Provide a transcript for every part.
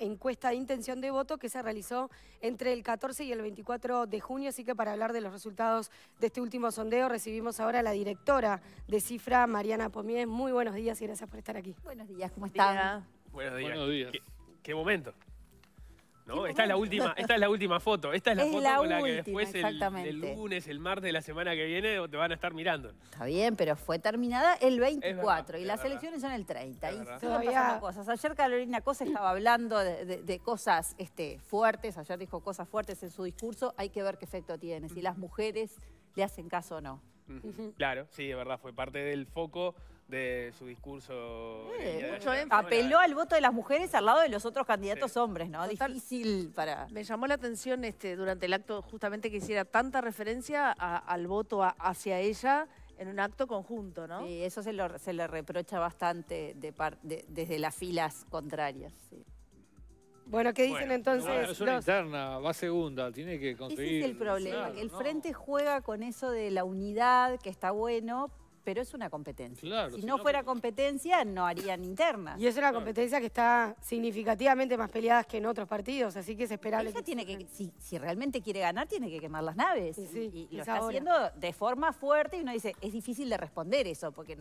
encuesta de intención de voto que se realizó entre el 14 y el 24 de junio, así que para hablar de los resultados de este último sondeo recibimos ahora a la directora de Cifra, Mariana Pomies. Muy buenos días y gracias por estar aquí. Buenos días, ¿cómo están? Buenos días. Buenos días. qué momento? ¿no? Esta es la última, esta es la última foto. Esta es la foto con la que después el, lunes, el martes de la semana que viene te van a estar mirando. Está bien, pero fue terminada el 24 y las elecciones son el 30. Y cosas. Ayer Carolina Cosa estaba hablando de, cosas este, fuertes, ayer dijo cosas fuertes en su discurso, hay que ver qué efecto tiene, si mm. las mujeres le hacen caso o no. Claro, sí, de verdad, fue parte del foco de su discurso. Apeló al voto de las mujeres al lado de los otros candidatos hombres, ¿no? Difícil para... Me llamó la atención este, durante el acto justamente que hiciera tanta referencia al voto hacia ella en un acto conjunto, ¿no? eso se, le reprocha bastante desde las filas contrarias, Bueno, ¿qué dicen entonces? es interna, va segunda, tiene que conseguir... el problema, el Frente juega con eso de la unidad, que está bueno, pero es una competencia. si, no, fuera competencia, no harían internas. Y es una competencia que está significativamente más peleada que en otros partidos, así que es esperable. si, realmente quiere ganar, tiene que quemar las naves. y, lo está haciendo de forma fuerte y uno dice, es difícil de responder eso, porque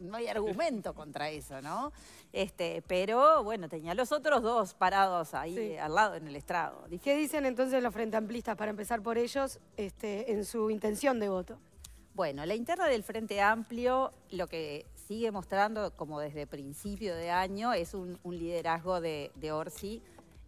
no hay argumento contra eso, ¿no? Este, pero bueno, tenía los otros dos parados ahí al lado en el estrado. ¿Qué dicen entonces los frente amplistas para empezar por ellos este, en su intención de voto? Bueno, la interna del Frente Amplio lo que sigue mostrando como desde principio de año es un, liderazgo de, Orsi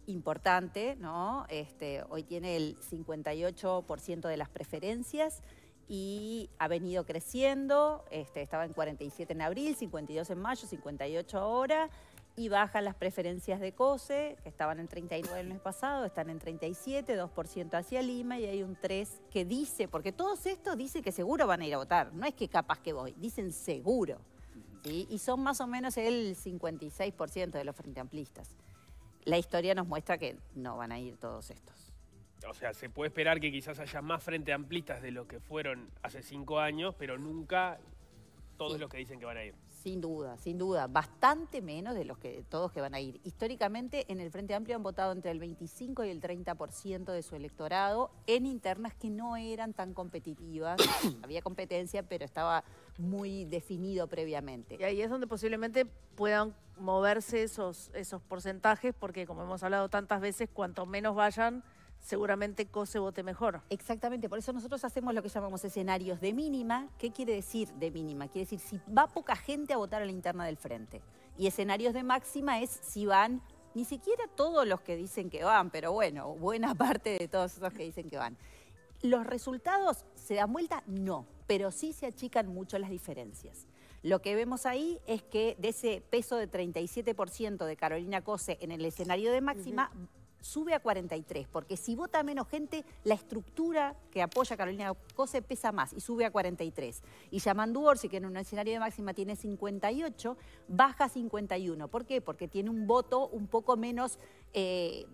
importante, ¿no? Este, hoy tiene el 58% de las preferencias y ha venido creciendo, este, estaba en 47 en abril, 52 en mayo, 58 ahora y bajan las preferencias de COSE, que estaban en 39 el mes pasado, están en 37, 2% hacia Lima y hay un 3 que dice, porque todos estos dicen que seguro van a ir a votar, no es que capaz que voy, dicen seguro. Y son más o menos el 56% de los frente amplistas. La historia nos muestra que no van a ir todos estos. O sea, se puede esperar que quizás haya más frente amplistas de lo que fueron hace cinco años, pero nunca todos los que dicen que van a ir. Sin duda, sin duda. Bastante menos de los que todos que van a ir. Históricamente, en el Frente Amplio han votado entre el 25 y el 30% de su electorado en internas que no eran tan competitivas. Había competencia, pero estaba muy definido previamente. Y ahí es donde posiblemente puedan moverse esos, esos porcentajes, porque como hemos hablado tantas veces, cuanto menos vayan, seguramente COSE vote mejor. Exactamente, por eso nosotros hacemos lo que llamamos escenarios de mínima. ¿Qué quiere decir de mínima? Quiere decir si va poca gente a votar a la interna del frente. Y escenarios de máxima es si van ni siquiera todos los que dicen que van, pero bueno, buena parte de todos esos que dicen que van. ¿Los resultados se dan vuelta? No, pero sí se achican mucho las diferencias. Lo que vemos ahí es que de ese peso de 37% de Carolina Cose en el escenario de máxima, sube a 43, porque si vota menos gente, la estructura que apoya a Carolina Cose pesa más y sube a 43. Y Yamandu Orsi, que en un escenario de máxima tiene 58, baja a 51. ¿Por qué? Porque tiene un voto un poco menos eh,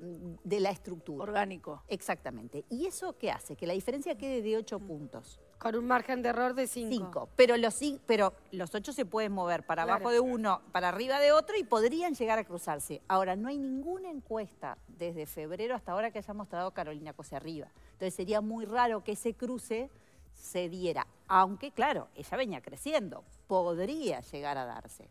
de la estructura. Orgánico. Exactamente. ¿Y eso qué hace? Que la diferencia quede de 8 mm. puntos. Con un margen de error de 5. Pero los, pero los 8 se pueden mover para abajo de uno, para arriba de otro y podrían llegar a cruzarse. Ahora, no hay ninguna encuesta desde febrero hasta ahora que haya mostrado Carolina Cose arriba. Entonces sería muy raro que ese cruce se diera. Aunque, claro, ella venía creciendo. Podría llegar a darse.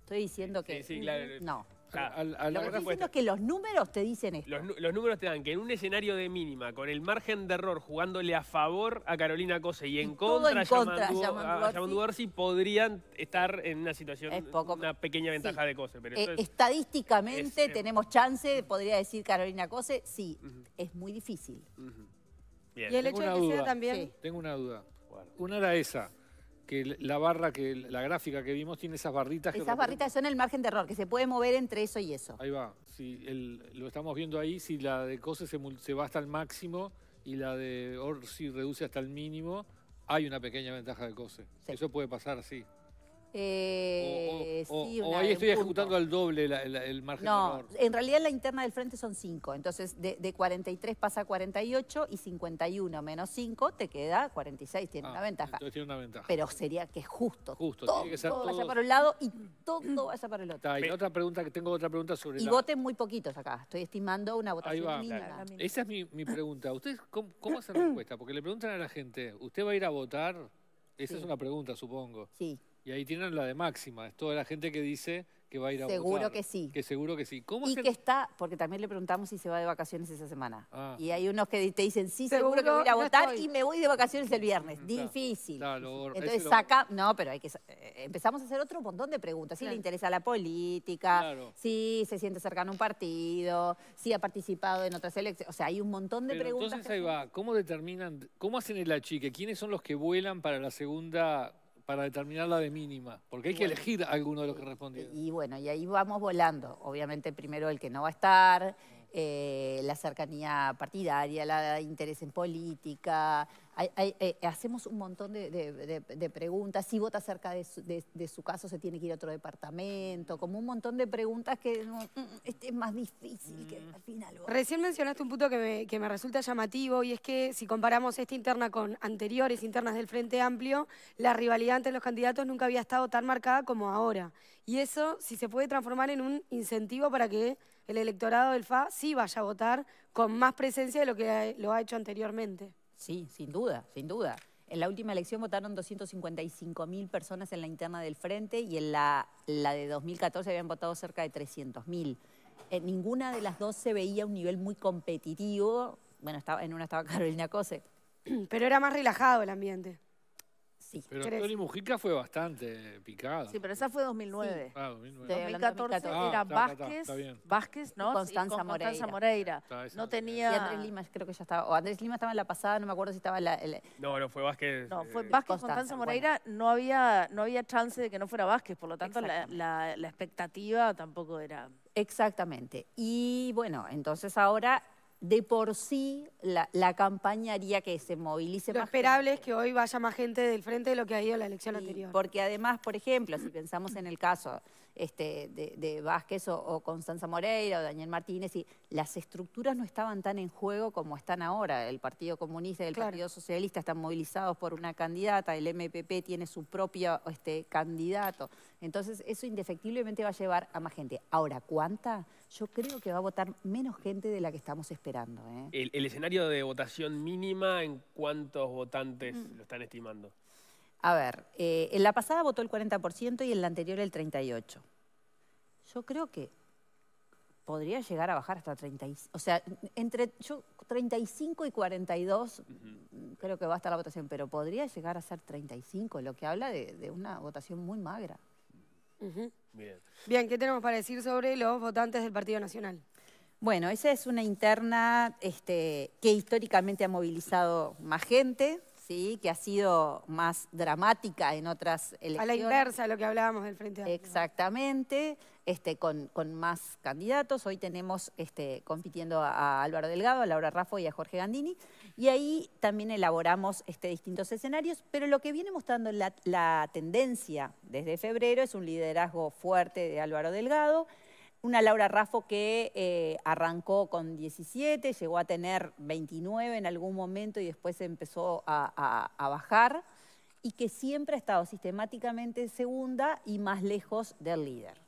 Estoy diciendo que... Sí, No lo que estoy diciendo es que los números te dicen esto. Los, números te dan que en un escenario de mínima, con el margen de error jugándole a favor a Carolina Cose y en contra, a a podrían estar en una situación, poco, una pequeña ventaja de Cose. Eh, estadísticamente eh, tenemos chance, podría decir Carolina Cose, sí, es muy difícil. Y el hecho de que sea también... Tengo una duda. Una era esa que la barra, que la gráfica que vimos tiene esas barritas. Esas barritas son el margen de error, que se puede mover entre eso y eso. Ahí va, si lo estamos viendo ahí, si la de Cose se, se va hasta el máximo y la de Orsi reduce hasta el mínimo, hay una pequeña ventaja de Cose. Eso puede pasar así. Eh, ahí estoy ejecutando al doble el margen no, en realidad la interna del frente son 5. Entonces, de, de, 43 pasa a 48 y 51 menos 5 te queda 46. Tiene, ah, una ventaja. tiene una ventaja. Pero sería que es justo. Justo. Todo, tiene que ser todo vaya para un lado y todo vaya para el otro. y otra pregunta, tengo otra pregunta sobre Y voten muy poquitos acá. Estoy estimando una votación mínima. Esa es mi, pregunta. ¿Ustedes cómo, cómo hacen la encuesta? Porque le preguntan a la gente, ¿usted va a ir a votar? Esa es una pregunta, supongo. Sí. Y ahí tienen la de máxima, es toda la gente que dice que va a ir a votar. Seguro que sí. Que seguro que sí. ¿Cómo y que está, porque también le preguntamos si se va de vacaciones esa semana. Ah. Y hay unos que te dicen, sí, seguro, que voy a ir a votar y me voy de vacaciones el mm, viernes. Difícil. Claro. Entonces saca, no, pero hay que eh, eh, empezamos a hacer otro montón de preguntas. Si le interesa la política, si se siente cercano a un partido, si ha participado en otras elecciones. O sea, hay un montón de preguntas. Entonces ahí va, ¿cómo determinan, cómo hacen el achique? ¿Quiénes son los que vuelan para la segunda para determinar la de mínima? Porque hay que elegir alguno de los que respondieron. Y, bueno, y ahí vamos volando. Obviamente primero el que no va a estar, eh, la cercanía partidaria, la interés en política, hay, eh, hacemos un montón de, preguntas. Si vota cerca de su, caso, se tiene que ir a otro departamento. Como un montón de preguntas que mm, mm, es más difícil que mm. al final. Recién mencionaste un punto que me, que me, resulta llamativo y es que si comparamos esta interna con anteriores internas del Frente Amplio, la rivalidad entre los candidatos nunca había estado tan marcada como ahora. Y eso, si se puede transformar en un incentivo para que el electorado del FA sí vaya a votar con más presencia de lo que lo ha hecho anteriormente. Sí, sin duda, sin duda. En la última elección votaron 255 mil personas en la interna del Frente y en la, la de 2014 habían votado cerca de 300.000. En eh, ninguna de las dos se veía un nivel muy competitivo. Bueno, estaba, en una estaba Carolina Cose. Pero era más relajado el ambiente. Pero crece. Mujica fue bastante picado Sí, pero esa fue 2009. Ah, 2009. 2014, era ah, Vázquez, Vázquez, ¿no? Y Constanza, Moreira. no tenía... Y Andrés Lima creo que ya estaba. O Andrés Lima estaba en la pasada, no me acuerdo si estaba en la... No, no, fue Vázquez. No, fue eh, Vázquez, Constanza, Constanza Moreira. No, había, no había chance de que no fuera Vázquez, por lo tanto la, la expectativa tampoco era... Exactamente. Y bueno, entonces ahora de por sí la, campaña haría que se movilice más. Lo esperable es que hoy vaya más gente del frente de lo que ha ido la elección anterior. Porque además, por ejemplo, si pensamos en el caso este, de, Vázquez o, Constanza Moreira o Daniel Martínez, y las estructuras no estaban tan en juego como están ahora. El Partido Comunista y el Partido Socialista están movilizados por una candidata, el MPP tiene su propio este, candidato. Entonces, eso indefectiblemente va a llevar a más gente. Ahora, ¿cuánta? Yo creo que va a votar menos gente de la que estamos esperando. ¿eh? El, escenario de votación mínima, ¿en cuántos votantes mm. lo están estimando? A ver, eh, en la pasada votó el 40% y en la anterior el 38%. Yo creo que podría llegar a bajar hasta 35%. o sea, entre yo 35 y 42 mm, creo que va a estar la votación, pero podría llegar a ser 35, lo que habla de una votación muy magra. Bien. ¿qué tenemos para decir sobre los votantes del Partido Nacional? Bueno, esa es una interna este, que históricamente ha movilizado más gente, que ha sido más dramática en otras elecciones. A la inversa de lo que hablábamos del Frente Amplio. Exactamente, este, con, con, más candidatos. Hoy tenemos este, compitiendo a, Álvaro Delgado, a Laura Raffo y a Jorge Gandini. Y ahí también elaboramos este, distintos escenarios, pero lo que viene mostrando la tendencia desde febrero es un liderazgo fuerte de Álvaro Delgado, una Laura Raffo que eh, arrancó con 17, llegó a tener 29 en algún momento y después empezó a, bajar y que siempre ha estado sistemáticamente segunda y más lejos del líder.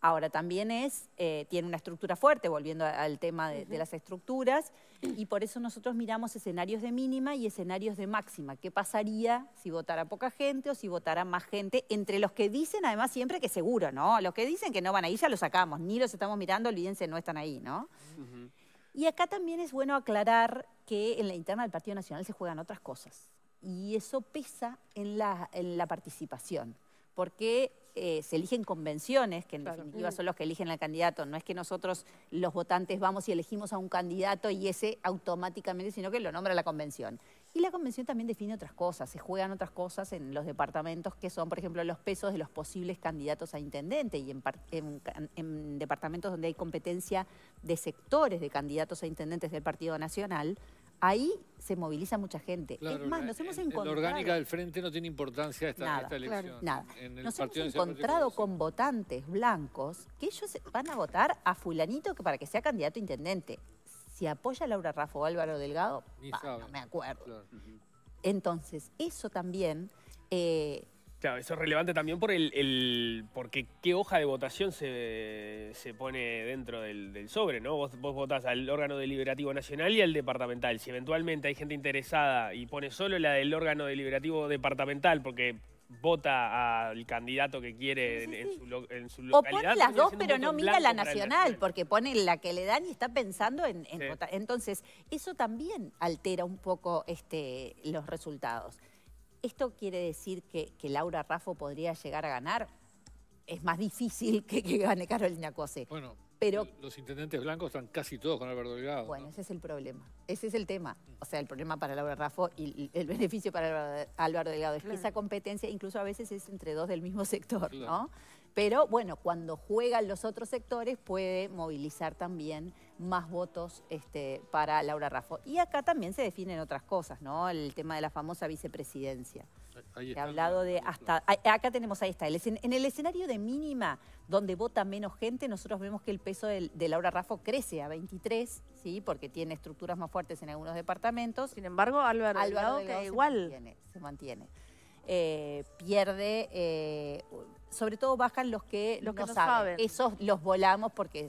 Ahora también es, eh, tiene una estructura fuerte, volviendo al tema de, las estructuras, y por eso nosotros miramos escenarios de mínima y escenarios de máxima. ¿Qué pasaría si votara poca gente o si votara más gente? Entre los que dicen, además, siempre que seguro, ¿no? Los que dicen que no van ahí ya los sacamos, ni los estamos mirando, olvídense, no están ahí, ¿no? Y acá también es bueno aclarar que en la interna del Partido Nacional se juegan otras cosas. Y eso pesa en la, en la participación. Porque eh, se eligen convenciones, que en definitiva mm. son los que eligen al candidato. No es que nosotros los votantes vamos y elegimos a un candidato y ese automáticamente, sino que lo nombra la convención. Y la convención también define otras cosas, se juegan otras cosas en los departamentos que son, por ejemplo, los pesos de los posibles candidatos a intendente y en departamentos donde hay competencia de sectores de candidatos a intendentes del Partido Nacional, ahí se moviliza mucha gente. es más, nos hemos encontrado... la orgánica del frente no tiene importancia esta, elección. nada. nos hemos encontrado con votantes blancos que ellos van a votar a fulanito para que sea candidato a intendente. Si apoya Laura Rafa o Álvaro Delgado, no me acuerdo. Entonces, eso también... Eh, Claro, eso es relevante también por el, porque qué hoja de votación se, pone dentro del, sobre, ¿no? Vos, vos votás al órgano deliberativo nacional y al departamental. Si eventualmente hay gente interesada y pone solo la del órgano deliberativo departamental porque vota al candidato que quiere En, su localidad. O pone las dos, pero no mira la nacional, porque pone la que le dan y está pensando en, en votar. Entonces, eso también altera un poco este, los resultados. ¿Esto quiere decir que, que Laura Raffo podría llegar a ganar? Es más difícil que, que gane Carolina Cose. Bueno, pero, los intendentes blancos están casi todos con Álvaro Delgado. Bueno, ese es el problema. Ese es el tema. O sea, el problema para Laura Raffo y el beneficio para Álvaro Delgado es que esa competencia incluso a veces es entre dos del mismo sector, ¿no? Pero bueno, cuando juegan los otros sectores puede movilizar también más votos este, para Laura Raffo. Y acá también se definen otras cosas, ¿no? El tema de la famosa vicepresidencia. hablado de hasta. Acá tenemos, ahí está. En el escenario de mínima, donde vota menos gente, nosotros vemos que el peso de, Laura Raffo crece a 23, ¿sí? Porque tiene estructuras más fuertes en algunos departamentos. Sin embargo, Álvaro, que igual. Se mantiene. Eh, pierde eh, sobre todo bajan los que, los que no, saben. Esos los volamos porque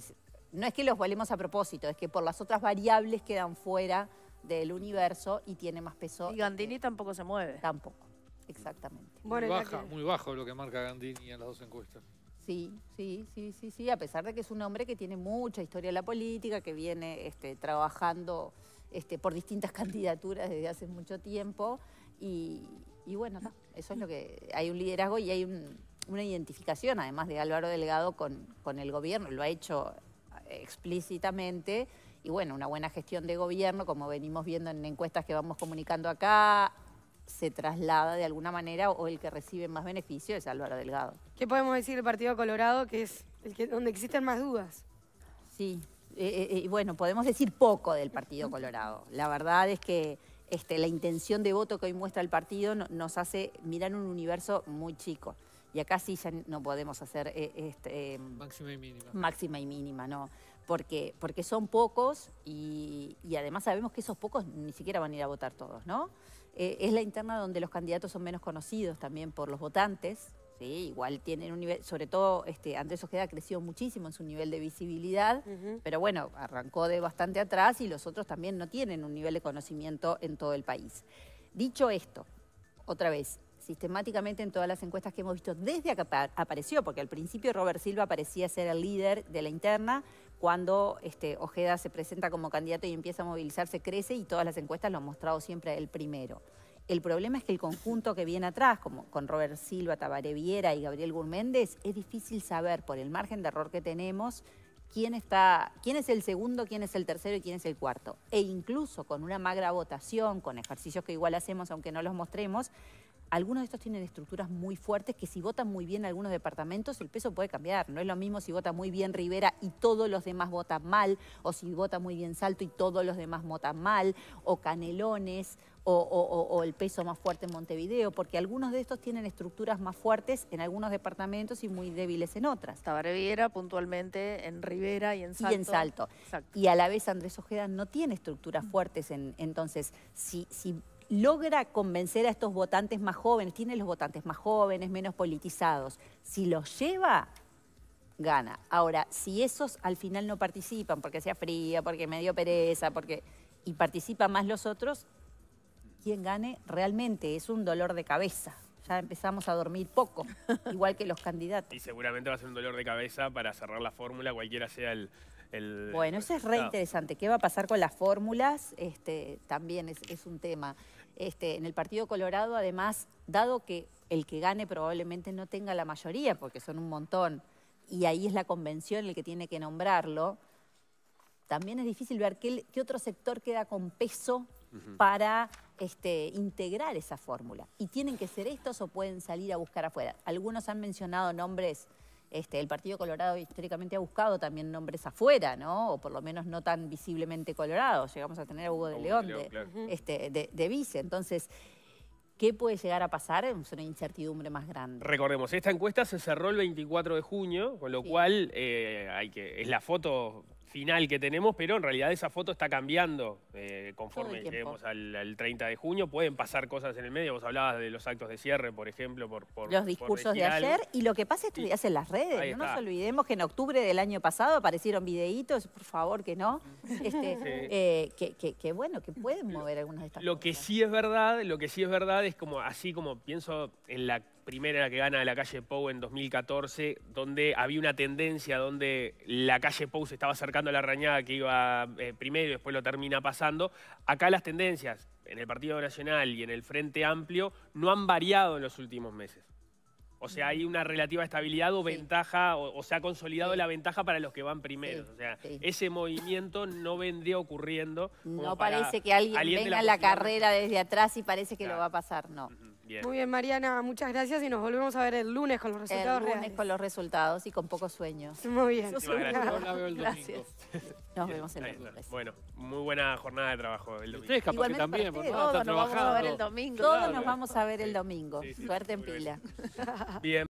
no es que los volemos a propósito, es que por las otras variables quedan fuera del universo y tiene más peso. Y Gandini este. tampoco se mueve. Tampoco, exactamente. Muy, bajo lo que marca Gandini en las dos encuestas. Sí, sí, sí, sí, sí, a pesar de que es un hombre que tiene mucha historia en la política, que viene este, trabajando este, por distintas candidaturas desde hace mucho tiempo y, y bueno, eso es lo que hay un liderazgo y hay un, una identificación, además de Álvaro Delgado, con, el gobierno, lo ha hecho eh, explícitamente. Y bueno, una buena gestión de gobierno, como venimos viendo en encuestas que vamos comunicando acá, se traslada de alguna manera o el que recibe más beneficio es Álvaro Delgado. ¿Qué podemos decir del Partido Colorado, que es el que, donde existen más dudas? Sí, eh, eh, y bueno, podemos decir poco del Partido Colorado. La verdad es que este, la intención de voto que hoy muestra el partido nos hace mirar un universo muy chico. Y acá sí ya no podemos hacer... Eh, este, eh, máxima y mínima. Máxima y mínima, no. Porque, porque son pocos y, además sabemos que esos pocos ni siquiera van a ir a votar todos, ¿no? Eh, es la interna donde los candidatos son menos conocidos también por los votantes, Sí, igual tienen un nivel, sobre todo este, Andrés Ojeda ha crecido muchísimo en su nivel de visibilidad, pero bueno, arrancó de bastante atrás y los otros también no tienen un nivel de conocimiento en todo el país. Dicho esto, otra vez, sistemáticamente en todas las encuestas que hemos visto desde que apareció, porque al principio Robert Silva parecía ser el líder de la interna, cuando este, Ojeda se presenta como candidato y empieza a movilizarse, crece y todas las encuestas lo han mostrado siempre el primero. El problema es que el conjunto que viene atrás, como con Robert Silva, Tabaré Viera y Gabriel Gurméndez, es difícil saber por el margen de error que tenemos quién está, quién es el segundo, quién es el tercero y quién es el cuarto. E incluso con una magra votación, con ejercicios que igual hacemos aunque no los mostremos, algunos de estos tienen estructuras muy fuertes que si votan muy bien algunos departamentos el peso puede cambiar. No es lo mismo si vota muy bien Rivera y todos los demás votan mal, o si vota muy bien Salto y todos los demás votan mal, o Canelones, o, el peso más fuerte en Montevideo, porque algunos de estos tienen estructuras más fuertes en algunos departamentos y muy débiles en otras. Rivera puntualmente en Rivera y en Salto. Y en Salto. Y a la vez Andrés Ojeda no tiene estructuras fuertes, en, entonces si logra convencer a estos votantes más jóvenes, tiene los votantes más jóvenes, menos politizados, si los lleva, gana. Ahora, si esos al final no participan porque sea fría, porque me dio pereza, porque y participan más los otros, quien gane realmente es un dolor de cabeza. Ya empezamos a dormir poco, igual que los candidatos. Y seguramente va a ser un dolor de cabeza para cerrar la fórmula, cualquiera sea el, Bueno, eso es re interesante. ¿Qué va a pasar con las fórmulas? Este, también es un tema. Este, en el Partido Colorado, además, dado que el que gane probablemente no tenga la mayoría, porque son un montón, y ahí es la convención el que tiene que nombrarlo, también es difícil ver qué, otro sector queda con peso para este, integrar esa fórmula. Y tienen que ser estos o pueden salir a buscar afuera. Algunos han mencionado nombres este, el Partido Colorado históricamente ha buscado también nombres afuera, ¿no? O por lo menos no tan visiblemente colorados. Llegamos a tener a Hugo de León, este, de, vice. Entonces, ¿Qué puede llegar a pasar? Es una incertidumbre más grande. Recordemos, esta encuesta se cerró el 24 de junio, con lo cual eh, hay que, es la foto final que tenemos, pero en realidad esa foto está cambiando eh, conforme lleguemos al, 30 de junio. Pueden pasar cosas en el medio. Vos hablabas de los actos de cierre, por ejemplo, por... los discursos de ayer y lo que pasa es que días en las redes. No nos olvidemos que en octubre del año pasado aparecieron videitos, por favor que no, este, eh, que, bueno, que pueden mover algunas de estas cosas. Lo que sí es verdad, lo que sí es verdad es como así como pienso en la primera la que gana la calle Pou en 2014, donde había una tendencia donde la calle Pou se estaba acercando a la rañada que iba eh, primero y después lo termina pasando. Acá las tendencias en el Partido Nacional y en el Frente Amplio no han variado en los últimos meses. O sea, hay una relativa estabilidad o ventaja, o, se ha consolidado la ventaja para los que van primero. O sea, ese movimiento no vendría ocurriendo. No parece que alguien venga a la carrera desde atrás y parece que lo va a pasar, no. Muy bien, Mariana, muchas gracias y nos volvemos a ver el lunes con los resultados. El lunes con los resultados y con pocos sueños. Muy bien. Gracias. el Nos vemos el lunes. Bueno, muy buena jornada de trabajo el domingo. Ustedes capaz que también, por todos nos vamos a ver el domingo. Todos nos vamos a ver el domingo. Suerte en pila. bien.